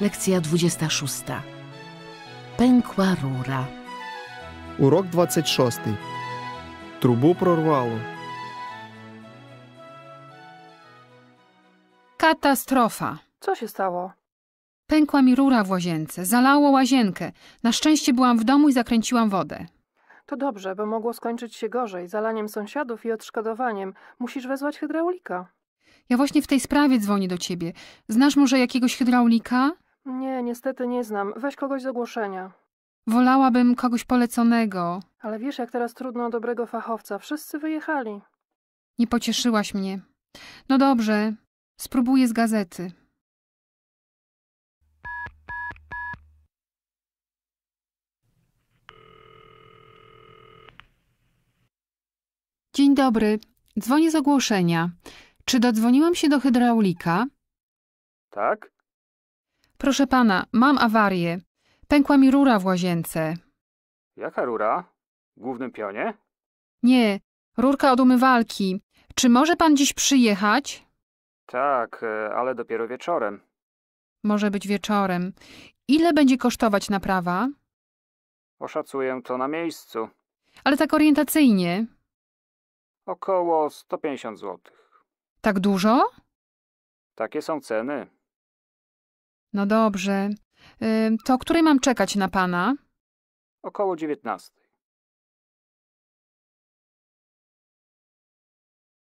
Lekcja 26. Pękła rura. Урок 26. Трубу прорвало. Katastrofa. Co się stało? Pękła mi rura w łazience, zalało łazienkę. Na szczęście byłam w domu i zakręciłam wodę. To dobrze, bo mogło skończyć się gorzej, zalaniem sąsiadów i odszkodowaniem. Musisz wezwać hydraulika. Ja właśnie w tej sprawie dzwonię do ciebie. Znasz może jakiegoś hydraulika? Nie, niestety nie znam. Weź kogoś z ogłoszenia. Wolałabym kogoś poleconego. Ale wiesz, jak teraz trudno o dobrego fachowca. Wszyscy wyjechali. Nie pocieszyłaś mnie. No dobrze, spróbuję z gazety. Dzień dobry. Dzwonię z ogłoszenia. Czy dodzwoniłam się do hydraulika? Tak? Proszę pana, mam awarię. Pękła mi rura w łazience. Jaka rura? W głównym pionie? Nie, rurka od umywalki. Czy może pan dziś przyjechać? Tak, e, ale dopiero wieczorem. Może być wieczorem. Ile będzie kosztować naprawa? Oszacuję to na miejscu. Ale tak orientacyjnie. Około 150 złotych. Tak dużo? Takie są ceny. No dobrze. To której mam czekać na pana? Około 19.